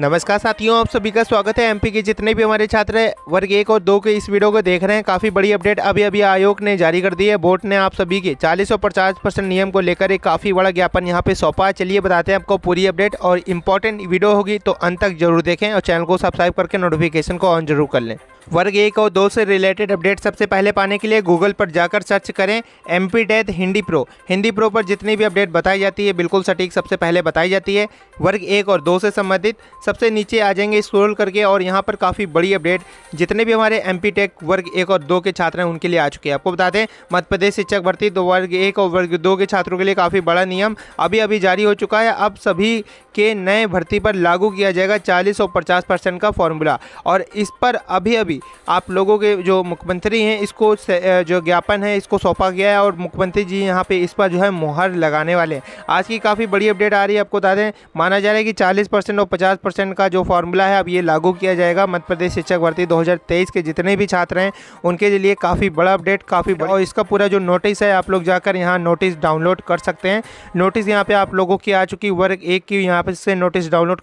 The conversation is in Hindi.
नमस्कार साथियों आप सभी का स्वागत है एमपी के जितने भी हमारे छात्र वर्ग एक और दो के इस वीडियो को देख रहे हैं काफ़ी बड़ी अपडेट अभी अभी आयोग ने जारी कर दी है बोर्ड ने आप सभी के 40 और पचास परसेंट नियम को लेकर एक काफ़ी बड़ा ज्ञापन यहाँ पे सौंपा है चलिए बताते हैं आपको पूरी अपडेट और इम्पॉर्टेंट वीडियो होगी तो अंत तक जरूर देखें और चैनल को सब्सक्राइब करके नोटिफिकेशन को ऑन जरूर कर लें वर्ग एक और दो से रिलेटेड अपडेट सबसे पहले पाने के लिए गूगल पर जाकर सर्च करें एम पी डेथ हिंदी प्रो हिंदी प्रो पर जितनी भी अपडेट बताई जाती है बिल्कुल सटीक सबसे पहले बताई जाती है वर्ग एक और दो से संबंधित सबसे नीचे आ जाएंगे स्क्रोल करके और यहाँ पर काफ़ी बड़ी अपडेट जितने भी हमारे एम टेक वर्ग एक और दो के छात्र हैं उनके लिए आ चुके हैं आपको बता दें मध्य प्रदेश शिक्षक भर्ती दो वर्ग एक और वर्ग दो के छात्रों के लिए काफ़ी बड़ा नियम अभी अभी जारी हो चुका है अब सभी के नए भर्ती पर लागू किया जाएगा चालीस और पचास परसेंट का फॉर्मूला और इस पर अभी अभी आप लोगों के जो मुख्यमंत्री हैं इसको जो ज्ञापन है इसको सौंपा गया है और मुख्यमंत्री जी यहाँ पर इस पर जो है मुहर लगाने वाले हैं आज की काफ़ी बड़ी अपडेट आ रही है आपको बता दें माना जा रहा है कि चालीस और पचास परसेंट का जो फॉर्मूला है अब ये लागू किया जाएगा मध्य प्रदेश शिक्षक भर्ती 2023 के जितने भी छात्र हैं उनके लिए काफ़ी बड़ा अपडेट काफ़ी बड़ा और इसका पूरा जो नोटिस है आप लोग जाकर यहाँ नोटिस डाउनलोड कर सकते हैं नोटिस यहाँ पर आप लोगों की आ चुकी वर्ग एक की यहाँ पर से नोटिस डाउनलोड